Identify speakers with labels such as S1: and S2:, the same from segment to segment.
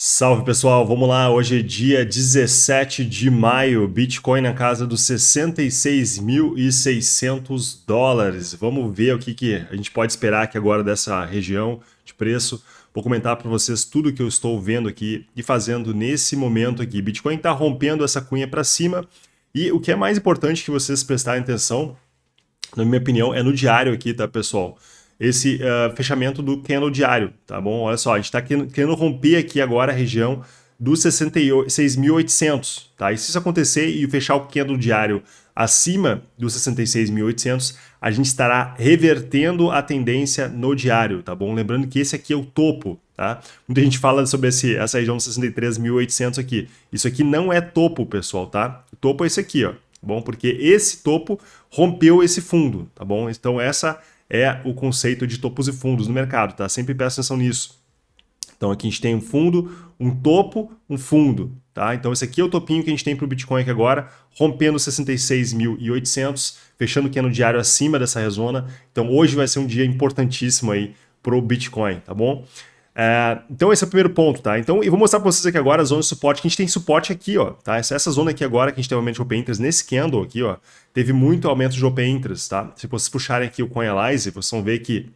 S1: Salve pessoal, vamos lá. Hoje é dia 17 de maio, Bitcoin na casa dos 66.600 dólares. Vamos ver o que, que a gente pode esperar aqui agora dessa região de preço. Vou comentar para vocês tudo que eu estou vendo aqui e fazendo nesse momento aqui. Bitcoin está rompendo essa cunha para cima e o que é mais importante que vocês prestarem atenção, na minha opinião, é no diário aqui, tá pessoal? esse uh, fechamento do candle diário, tá bom? Olha só, a gente está querendo romper aqui agora a região dos 66.800, tá? E se isso acontecer e fechar o candle diário acima dos 66.800, a gente estará revertendo a tendência no diário, tá bom? Lembrando que esse aqui é o topo, tá? Muita gente fala sobre esse, essa região dos 63.800 aqui. Isso aqui não é topo, pessoal, tá? O topo é esse aqui, ó, tá bom? Porque esse topo rompeu esse fundo, tá bom? Então essa é o conceito de topos e fundos no mercado, tá? Sempre presta atenção nisso. Então aqui a gente tem um fundo, um topo, um fundo, tá? Então esse aqui é o topinho que a gente tem para o Bitcoin aqui agora, rompendo 66.800, fechando que é no diário acima dessa rezona. Então hoje vai ser um dia importantíssimo aí para o Bitcoin, tá bom? É, então esse é o primeiro ponto, tá? Então eu vou mostrar para vocês aqui agora a zona de suporte, que a gente tem suporte aqui, ó, tá? Essa, essa zona aqui agora que a gente tem aumento de open interest nesse candle aqui, ó, teve muito aumento de open interest, tá? Se vocês puxarem aqui o CoinAlyze, vocês vão ver que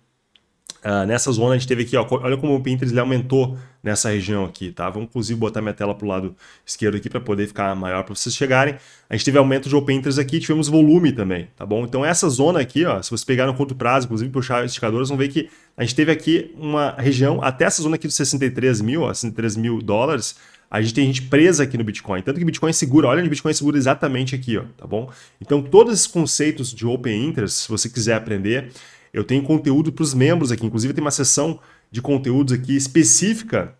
S1: Uh, nessa zona a gente teve aqui, ó, olha como o Pinterest ele aumentou nessa região aqui, tá? Vou inclusive botar minha tela para o lado esquerdo aqui para poder ficar maior para vocês chegarem. A gente teve aumento de Open Interest aqui, tivemos volume também, tá bom? Então essa zona aqui, ó, se vocês pegar no curto prazo, inclusive puxar indicadores, vão ver que a gente teve aqui uma região, até essa zona aqui dos 63 mil, ó, 63 mil dólares, a gente tem gente presa aqui no Bitcoin. Tanto que Bitcoin segura, olha onde Bitcoin segura exatamente aqui, ó, tá bom? Então, todos esses conceitos de open interest, se você quiser aprender, eu tenho conteúdo para os membros aqui, inclusive tem uma seção de conteúdos aqui específica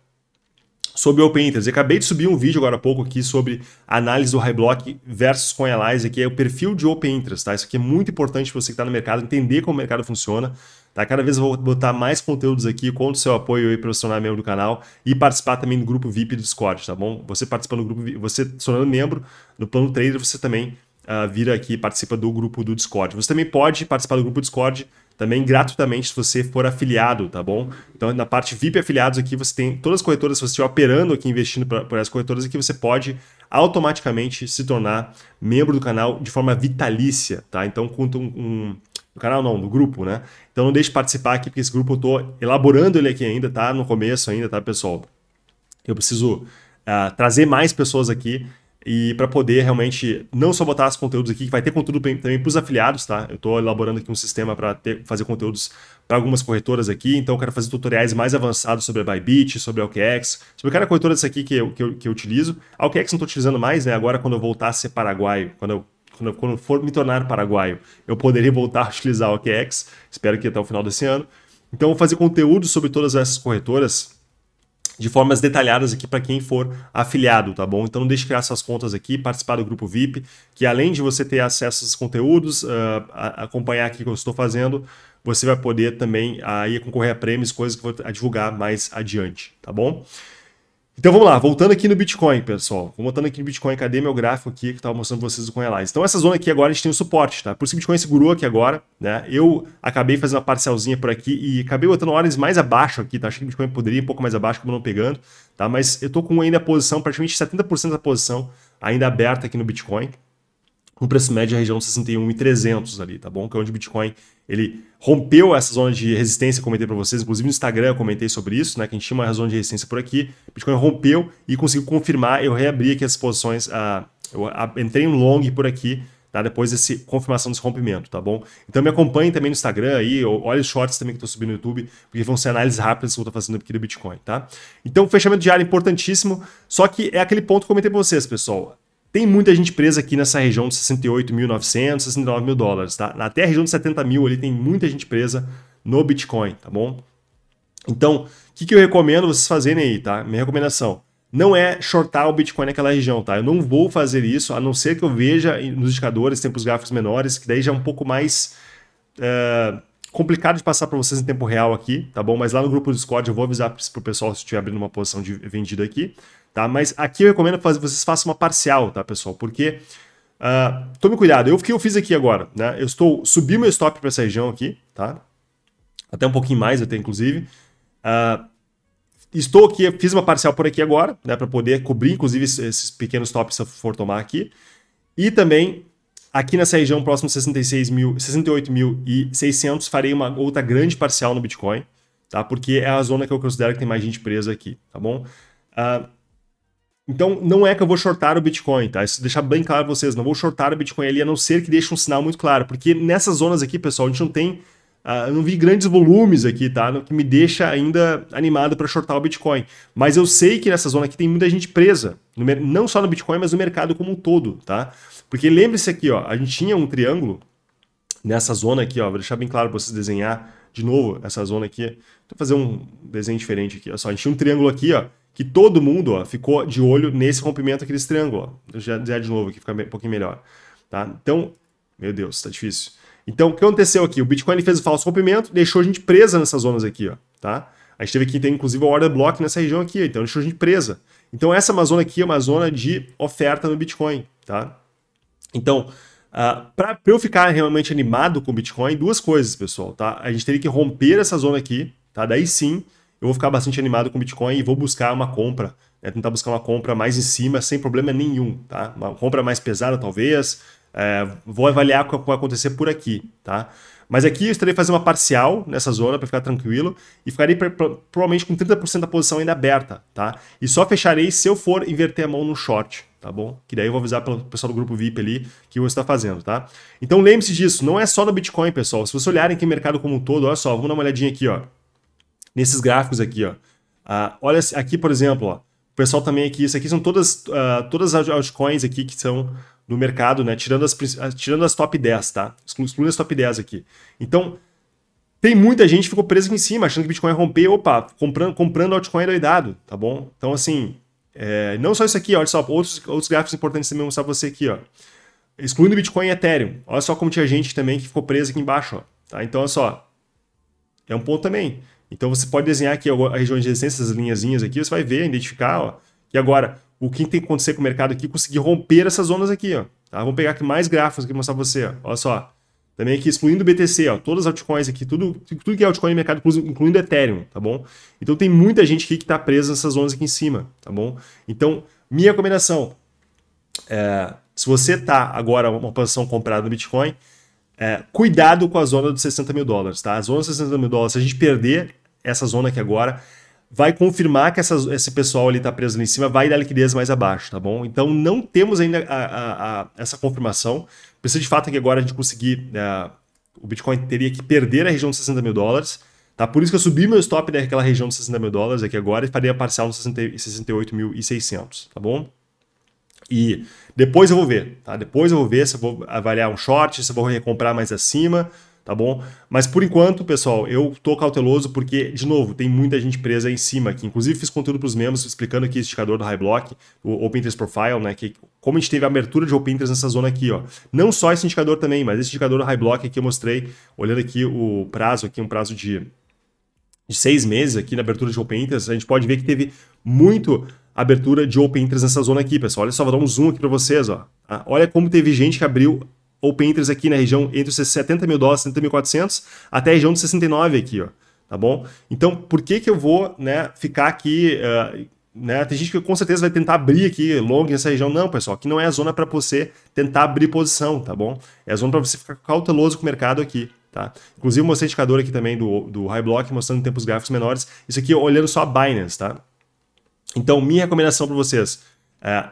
S1: sobre Open Interest. Eu acabei de subir um vídeo agora há pouco aqui sobre análise do High Block versus CoinAlyze, que é o perfil de Open Interest, tá? Isso aqui é muito importante para você que está no mercado, entender como o mercado funciona, tá? Cada vez eu vou botar mais conteúdos aqui, conto seu apoio aí para você tornar membro do canal e participar também do grupo VIP do Discord, tá bom? Você participando do grupo, você tornando membro do Plano Trader, você também uh, ah, vir aqui e participa do grupo do Discord. Você também pode participar do grupo do Discord também gratuitamente se você for afiliado, tá bom? Então, na parte VIP afiliados aqui, você tem todas as corretoras, se você estiver operando aqui, investindo pra, por essas corretoras aqui, você pode automaticamente se tornar membro do canal de forma vitalícia, tá? Então, conta um, um do canal não, do grupo, né? Então não deixe de participar aqui, porque esse grupo eu tô elaborando ele aqui ainda, tá? No começo ainda, tá, pessoal? Eu preciso uh, trazer mais pessoas aqui e para poder realmente não só botar os conteúdos aqui, que vai ter conteúdo também para os afiliados, tá? Eu estou elaborando aqui um sistema para fazer conteúdos para algumas corretoras aqui, então eu quero fazer tutoriais mais avançados sobre a Bybit, sobre a OKEx, sobre cada corretora dessa aqui que eu, que eu, que eu utilizo. A OKEx não estou utilizando mais, né? Agora quando eu voltar a ser paraguaio, quando eu quando, eu, quando eu for me tornar paraguaio, eu poderia voltar a utilizar a OKEx, espero que até o final desse ano. Então, eu vou fazer conteúdo sobre todas essas corretoras, de formas detalhadas aqui para quem for afiliado, tá bom? Então não deixe de criar suas contas aqui, participar do grupo VIP, que além de você ter acesso a conteúdos, uh, acompanhar aqui o que eu estou fazendo, você vai poder também aí ah, concorrer a prêmios, coisas que eu vou divulgar mais adiante, tá bom? Então vamos lá, voltando aqui no Bitcoin, pessoal. Vou voltando aqui no Bitcoin, cadê meu gráfico aqui que eu estava mostrando para vocês o CoinAlize? Então essa zona aqui agora a gente tem o suporte, tá? Por isso que o Bitcoin segurou aqui agora, né? Eu acabei fazendo uma parcelzinha por aqui e acabei botando ordens mais abaixo aqui, tá? Achei que o Bitcoin poderia ir um pouco mais abaixo, como não pegando, tá? Mas eu tô com ainda a posição, praticamente 70% da posição ainda aberta aqui no Bitcoin, o preço médio é a região 61.300 ali, tá bom? Que é onde o Bitcoin ele rompeu essa zona de resistência, comentei para vocês, inclusive no Instagram eu comentei sobre isso, né, que a gente tinha uma zona de resistência por aqui, Bitcoin rompeu e conseguiu confirmar, eu reabri aqui as posições, uh, eu entrei um long por aqui, tá, depois dessa confirmação desse rompimento, tá bom? Então me acompanhe também no Instagram aí, olha os shorts também que eu tô subindo no YouTube, porque vão ser análises rápidas que eu tô fazendo aqui do Bitcoin, tá? Então fechamento diário importantíssimo, só que é aquele ponto que eu comentei para vocês, pessoal, tem muita gente presa aqui nessa região de 68.900, 69.000 mil dólares, tá? Até a região de 70 mil ali tem muita gente presa no Bitcoin, tá bom? Então, o que, que eu recomendo vocês fazerem aí, tá? Minha recomendação não é shortar o Bitcoin naquela região, tá? Eu não vou fazer isso, a não ser que eu veja nos indicadores tempos gráficos menores, que daí já é um pouco mais eh, complicado de passar para vocês em tempo real aqui, tá bom? Mas lá no grupo do Discord eu vou avisar para o pessoal se estiver abrindo uma posição de vendida aqui tá? Mas aqui eu recomendo que vocês façam uma parcial, tá, pessoal? Porque uh, tome cuidado. Eu, o que eu fiz aqui agora, né? Eu estou subi meu stop para essa região aqui, tá? Até um pouquinho mais, até inclusive. Uh, estou aqui, fiz uma parcial por aqui agora, né? Para poder cobrir, inclusive, esses pequenos stops se eu for tomar aqui. E também Aqui nessa região, próximo 66 mil, 68.600, farei uma outra grande parcial no Bitcoin, tá? Porque é a zona que eu considero que tem mais gente presa aqui, tá bom? Uh, então, não é que eu vou shortar o Bitcoin, tá? Isso deixar bem claro pra vocês, não vou shortar o Bitcoin ali, a não ser que deixe um sinal muito claro, porque nessas zonas aqui, pessoal, a gente não tem, uh, eu não vi grandes volumes aqui, tá? Que me deixa ainda animado para shortar o Bitcoin. Mas eu sei que nessa zona aqui tem muita gente presa, no, não só no Bitcoin, mas no mercado como um todo, tá? Porque lembre-se aqui, ó, a gente tinha um triângulo nessa zona aqui, ó, vou deixar bem claro para vocês desenhar de novo essa zona aqui. Vou fazer um desenho diferente aqui, ó, só, a gente tinha um triângulo aqui, ó, que todo mundo ó, ficou de olho nesse rompimento aqui desse triângulo. Ó. Já, já de novo aqui, fica um pouquinho melhor. Tá? Então, meu Deus, tá difícil. Então, o que aconteceu aqui? O Bitcoin fez o falso rompimento, deixou a gente presa nessas zonas aqui, ó, tá? A gente teve que ter, inclusive, o order block nessa região aqui, então deixou a gente presa. Então, essa zona aqui é uma zona de oferta no Bitcoin, tá? Então, uh, ah, para eu ficar realmente animado com o Bitcoin, duas coisas, pessoal, tá? A gente teria que romper essa zona aqui, tá? Daí sim, eu vou ficar bastante animado com o Bitcoin e vou buscar uma compra, né? tentar buscar uma compra mais em cima sem problema nenhum, tá? Uma compra mais pesada talvez, é, vou avaliar o que vai acontecer por aqui, tá? Mas aqui eu estarei fazendo uma parcial nessa zona para ficar tranquilo e ficarei provavelmente com 30% da posição ainda aberta, tá? E só fecharei se eu for inverter a mão no short, tá bom? Que daí eu vou avisar pelo pessoal do grupo VIP ali que eu estou fazendo, tá? Então lembre-se disso, não é só no Bitcoin, pessoal. Se vocês olharem aqui o mercado como um todo, olha só, vamos dar uma olhadinha aqui, ó nesses gráficos aqui, ó. Uh, olha aqui, por exemplo, ó, o pessoal também aqui, isso aqui são todas, uh, todas as altcoins aqui que são do mercado, né? Tirando as, ah, tirando as top 10, tá? Excluindo as top 10 aqui. Então, tem muita gente que ficou presa aqui em cima, achando que Bitcoin ia romper, opa, comprando, comprando altcoin doidado, tá bom? Então, assim, é, não só isso aqui, olha só, outros, outros gráficos importantes também vou mostrar pra você aqui, ó. Excluindo Bitcoin e Ethereum. Olha só como tinha gente também que ficou presa aqui embaixo, ó. Tá? Então, olha só. É um ponto também. Então você pode desenhar aqui a região de resistência, essas linhazinhas aqui, você vai ver, identificar, ó. E agora, o que tem que acontecer com o mercado aqui, é conseguir romper essas zonas aqui, ó. Tá? Vamos pegar aqui mais gráficos aqui mostrar pra você, ó. Olha só. Também aqui, excluindo o BTC, ó, todas as altcoins aqui, tudo, tudo que é altcoin no mercado, incluindo Ethereum, tá bom? Então tem muita gente aqui que está presa nessas zonas aqui em cima, tá bom? Então, minha recomendação, é, se você tá agora uma posição comprada no Bitcoin, é, cuidado com a zona dos 60 mil dólares, tá? A zona dos 60 mil dólares, se a gente perder, essa zona aqui agora vai confirmar que essa, esse pessoal ali está preso ali em cima, vai dar liquidez mais abaixo, tá bom? Então não temos ainda a, a, a, essa confirmação. Precisa de fato que agora a gente conseguir. Né, o Bitcoin teria que perder a região dos 60 mil dólares. Tá? Por isso que eu subi meu stop naquela né, região dos 60 mil dólares aqui agora e faria a parcial nos 68.600, tá bom? E depois eu vou ver, tá? Depois eu vou ver se eu vou avaliar um short, se eu vou recomprar mais acima tá bom? Mas por enquanto, pessoal, eu tô cauteloso porque, de novo, tem muita gente presa em cima aqui. Inclusive, fiz conteúdo para os membros explicando aqui o indicador do High Block, o Open Interest Profile, né? Que, como a gente teve a abertura de Open Interest nessa zona aqui, ó. Não só esse indicador também, mas esse indicador do High Block aqui eu mostrei, olhando aqui o prazo, aqui um prazo de, de seis meses aqui na abertura de Open Interest, a gente pode ver que teve muito abertura de Open Interest nessa zona aqui, pessoal. Olha só, vou dar um zoom aqui para vocês, ó. Ah, olha como teve gente que abriu open interest aqui na região entre os 70 mil dólares, 70.400 até a região de 69 aqui, ó, tá bom? Então, por que que eu vou, né, ficar aqui, uh, né? Tem gente que com certeza vai tentar abrir aqui long nessa região. Não, pessoal, aqui não é a zona para você tentar abrir posição, tá bom? É a zona para você ficar cauteloso com o mercado aqui, Tá? Inclusive, mostrei indicador aqui também do, do High Block, mostrando tempos gráficos menores. Isso aqui olhando só a Binance, tá? Então, minha recomendação para vocês é,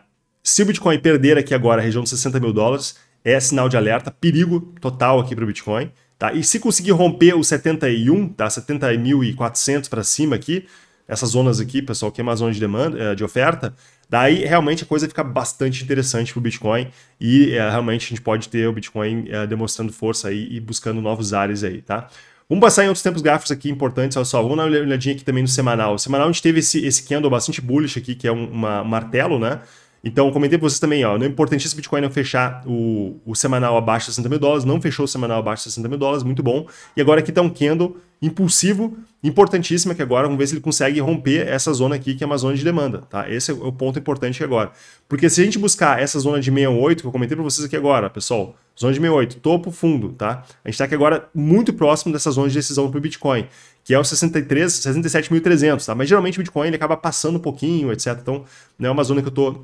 S1: se o Bitcoin perder aqui agora a região de 60 mil dólares, é sinal de alerta, perigo total aqui para o Bitcoin. Tá? E se conseguir romper os 71, tá? 70.400 para cima aqui, essas zonas aqui, pessoal, que é uma zona de demanda, eh, de oferta, daí realmente a coisa fica bastante interessante para o Bitcoin e é, realmente a gente pode ter o Bitcoin é, demonstrando força aí e buscando novos ares aí, tá? Vamos passar em outros tempos gráficos aqui importantes, olha só, vamos dar uma olhadinha aqui também no semanal. O semanal a gente teve esse, esse candle bastante bullish aqui, que é um uma, martelo, né? Então, comentei para vocês também, ó, não é importantíssimo o Bitcoin não fechar o, o semanal abaixo de 60 mil dólares, não fechou o semanal abaixo de 60 mil dólares, muito bom. E agora aqui está um candle impulsivo, importantíssimo, que agora vamos ver se ele consegue romper essa zona aqui, que é uma zona de demanda, tá? Esse é o ponto importante agora. Porque se a gente buscar essa zona de 68, que eu comentei para vocês aqui agora, pessoal, zona de 68, topo, fundo, tá? A gente está aqui agora muito próximo dessa zona de decisão para o Bitcoin, que é o 63, 67.300, tá? Mas geralmente o Bitcoin ele acaba passando um pouquinho, etc. Então, não é uma zona que eu tô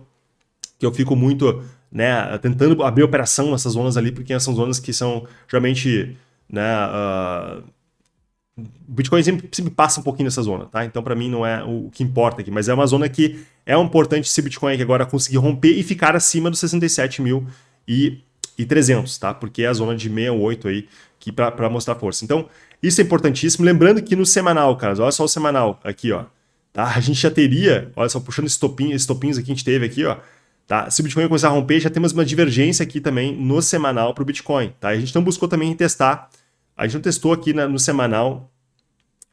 S1: que eu fico muito, né, tentando abrir operação nessas zonas ali, porque são zonas que são geralmente, né, uh, Bitcoin sempre, sempre, passa um pouquinho nessa zona, tá? Então, para mim, não é o que importa aqui, mas é uma zona que é importante se Bitcoin agora conseguir romper e ficar acima dos 67 mil e, e 300, tá? Porque é a zona de 68 aí que para mostrar força. Então, isso é importantíssimo. Lembrando que no semanal, cara, olha só o semanal aqui, ó. Tá? A gente já teria, olha só, puxando estopinhos, estopinhos aqui, a gente teve aqui, ó. Tá? Se o Bitcoin começar a romper, já temos uma divergência aqui também no semanal para o Bitcoin. Tá? A gente não buscou também testar, a gente não testou aqui na, no semanal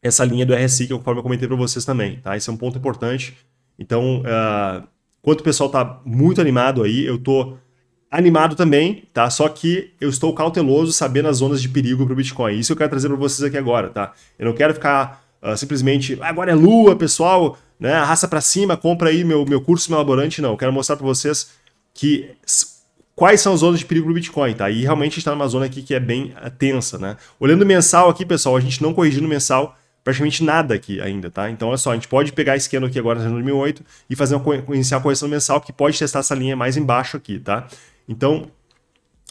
S1: essa linha do RSI, que eu, é conforme eu comentei para vocês também. Tá? Esse é um ponto importante. Então, uh, o pessoal está muito animado aí, eu estou animado também, tá? Só que eu estou cauteloso sabendo as zonas de perigo para o Bitcoin. Isso eu quero trazer para vocês aqui agora, tá? Eu não quero ficar uh, simplesmente, ah, agora é lua, pessoal, né? Arrasta para cima, compra aí meu, meu curso, meu laborante. Não, eu quero mostrar para vocês que quais são as zonas de perigo do Bitcoin, tá? E realmente está numa zona aqui que é bem eh, tensa, né? Olhando mensal aqui, pessoal, a gente não corrigindo mensal praticamente nada aqui ainda, tá? Então, olha só, a gente pode pegar esse candle aqui agora na 2008 e fazer uma iniciar correção mensal que pode testar essa linha mais embaixo aqui, tá? Então,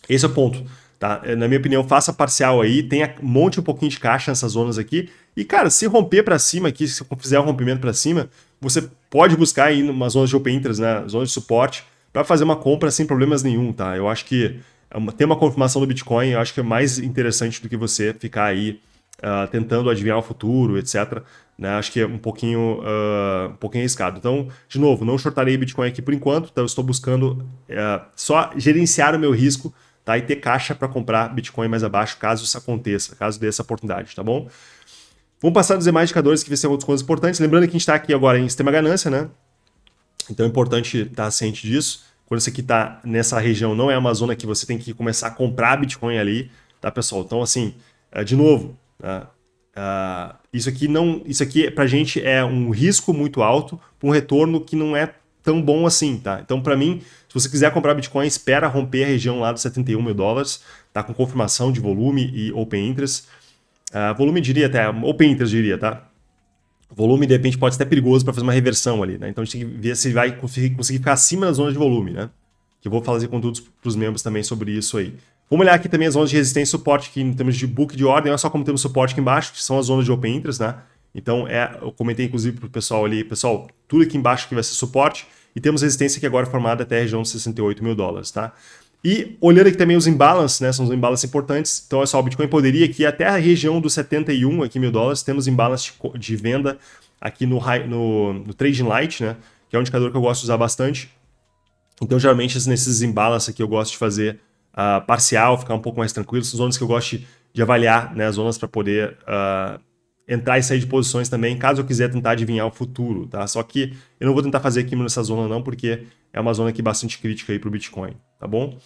S1: esse é o ponto, tá? Eh, na minha opinião, faça parcial aí, tenha monte um pouquinho de caixa nessas zonas aqui, e, cara, se romper para cima aqui, se fizer um rompimento para cima, você pode buscar aí numa zona de open interest, né? Zona de suporte, para fazer uma compra sem problemas nenhum, tá? Eu acho que é ter uma confirmação do Bitcoin, eu acho que é mais interessante do que você ficar aí uh, tentando adivinhar o futuro, etc. Né? Acho que é um pouquinho, uh, um pouquinho arriscado. Então, de novo, não shortarei Bitcoin aqui por enquanto, então eu estou buscando uh, só gerenciar o meu risco tá? e ter caixa para comprar Bitcoin mais abaixo, caso isso aconteça, caso dê essa oportunidade, tá bom? Vamos passar dos demais indicadores que são outras coisas importantes. Lembrando que a gente está aqui agora em sistema ganância, né? Então é importante estar tá ciente disso. Quando você que está nessa região não é uma zona que você tem que começar a comprar Bitcoin ali, tá, pessoal? Então, assim, eh, de novo, uh, uh, isso aqui não. Isso aqui, pra gente, é um risco muito alto para um retorno que não é tão bom assim, tá? Então, para mim, se você quiser comprar Bitcoin, espera romper a região lá dos 71 mil dólares, tá? Com confirmação de volume e open interest. Uh, volume diria até, open interest diria, tá? Volume, de repente, pode ser até perigoso para fazer uma reversão ali, né? Então a gente tem que ver se vai conseguir, ficar acima da zona de volume, né? Que eu vou fazer conteúdos para os membros também sobre isso aí. Vamos olhar aqui também as zonas de resistência e suporte, que em termos de book de ordem, olha é só como temos suporte aqui embaixo, que são as zonas de open interest, né? Então, é, eu comentei inclusive para o pessoal ali, pessoal, tudo aqui embaixo que vai ser suporte, e temos resistência que agora formada até a região de 68 mil dólares, tá? E olhando aqui também os imbalances né? São os imbalances importantes. Então, olha só, o Bitcoin poderia aqui até a região dos 71 aqui mil dólares. Temos imbalance de venda aqui no, no, no Trading Light, né? Que é um indicador que eu gosto de usar bastante. Então, geralmente, nesses imbalances aqui eu gosto de fazer uh, parcial, ficar um pouco mais tranquilo. São zonas que eu gosto de, avaliar, né? Zonas para poder uh, entrar e sair de posições também, caso eu quiser tentar adivinhar o futuro, tá? Só que eu não vou tentar fazer aqui nessa zona não, porque é uma zona aqui bastante crítica aí para o Bitcoin, tá bom?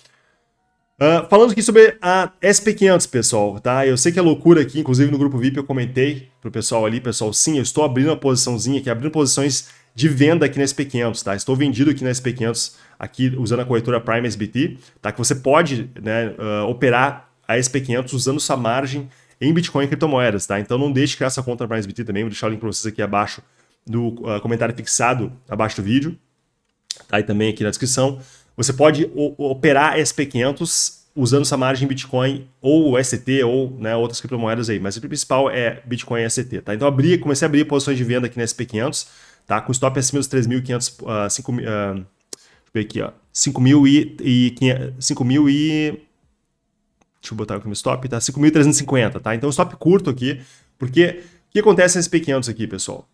S1: Uh, falando aqui sobre a SP500, pessoal, tá? Eu sei que é loucura aqui, inclusive no grupo VIP eu comentei pro pessoal ali, pessoal, sim, eu estou abrindo uma posiçãozinha aqui, abrindo posições de venda aqui na SP500, tá? Estou vendido aqui na SP500, aqui usando a corretora Prime SBT, tá? Que você pode né, uh, operar a SP500 usando sua margem em Bitcoin e criptomoedas, tá? Então não deixe criar essa conta para MySBT também, vou deixar o link para vocês aqui abaixo do uh, comentário fixado abaixo do vídeo, tá? E também aqui na descrição. Você pode operar SP500 usando essa margem Bitcoin ou ST ou né, outras criptomoedas aí, mas o principal é Bitcoin e ST, tá? Então abri, comecei a abrir posições de venda aqui na SP500, tá? Com stop acima dos 3.500, uh, 5, uh, deixa eu ver aqui, ó, 5.000 e, e 5.000 e Deixa eu botar aqui o meu stop, tá? 5.350, tá? Então, stop curto aqui, porque o que acontece nesse P500 aqui, pessoal?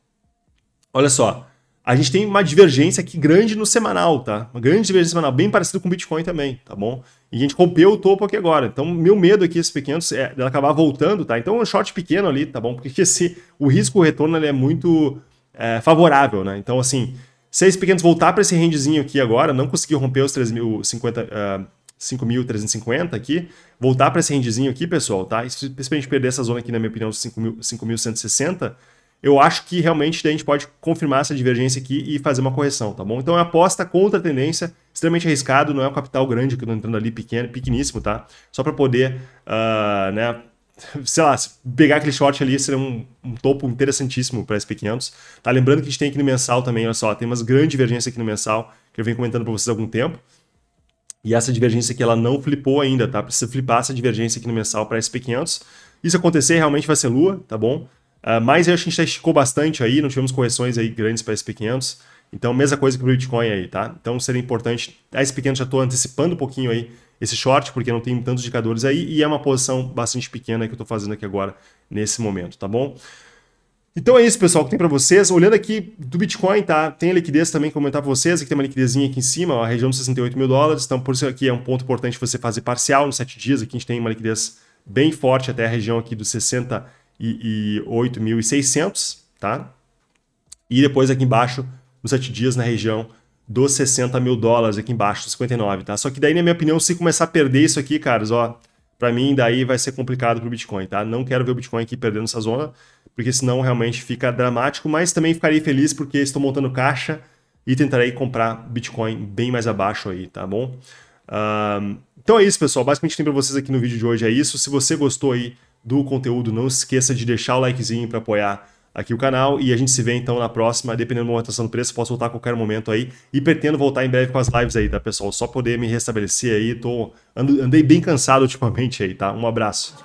S1: Olha só, a gente tem uma divergência aqui grande no semanal, tá? Uma grande divergência semanal, bem parecido com o Bitcoin também, tá bom? E a gente rompeu o topo aqui agora. Então, meu medo aqui, esse P500, é dela acabar voltando, tá? Então, é um short pequeno ali, tá bom? Porque esse, o risco-retorno é muito é, favorável, né? Então, assim, se esse pequenos voltar para esse rendizinho aqui agora, não conseguir romper os 3.050... Uh, 5.350 aqui, voltar para esse rendezinho aqui, pessoal, tá? E se a gente perder essa zona aqui, na minha opinião, 5.160, eu acho que realmente a gente pode confirmar essa divergência aqui e fazer uma correção, tá bom? Então é aposta contra a tendência, extremamente arriscado, não é um capital grande que eu tô entrando ali, pequeno, pequeníssimo, tá? Só para poder, uh, né, sei lá, pegar aquele short ali seria um, um topo interessantíssimo para SP500. Tá? Lembrando que a gente tem aqui no mensal também, olha só, tem umas grandes divergências aqui no mensal que eu venho comentando para vocês há algum tempo. E essa divergência aqui ela não flipou ainda, tá? Precisa flipar essa divergência aqui no mensal para SP500. Isso acontecer realmente vai ser lua, tá bom? Uh, mas eu acho que a gente tá esticou bastante aí, não tivemos correções aí grandes para SP500. Então, mesma coisa que o Bitcoin aí, tá? Então, seria importante. A SP500 já estou antecipando um pouquinho aí esse short, porque não tem tantos indicadores aí, e é uma posição bastante pequena que eu estou fazendo aqui agora, nesse momento, tá bom? Então é isso, pessoal, que tem para vocês. Olhando aqui do Bitcoin, tá? Tem a liquidez também, comentar para vocês. Aqui tem uma liquidezinha aqui em cima, ó, a região dos 68 mil dólares. Então, por isso aqui é um ponto importante você fazer parcial nos 7 dias. Aqui a gente tem uma liquidez bem forte até a região aqui dos 68.600, tá? E depois aqui embaixo, nos 7 dias, na região dos 60 mil dólares, aqui embaixo, dos 59, tá? Só que daí, na minha opinião, se começar a perder isso aqui, caras, ó, para mim daí vai ser complicado pro Bitcoin, tá? Não quero ver o Bitcoin aqui perdendo essa zona porque senão realmente fica dramático, mas também ficarei feliz porque estou montando caixa e tentarei comprar Bitcoin bem mais abaixo aí, tá bom? então é isso, pessoal. Basicamente tem para vocês aqui no vídeo de hoje é isso. Se você gostou aí do conteúdo, não esqueça de deixar o likezinho para apoiar aqui o canal e a gente se vê então na próxima, dependendo da movimentação do preço, posso voltar a qualquer momento aí e pretendo voltar em breve com as lives aí, tá, pessoal? Só poder me restabelecer aí, tô andei bem cansado ultimamente aí, tá? Um abraço.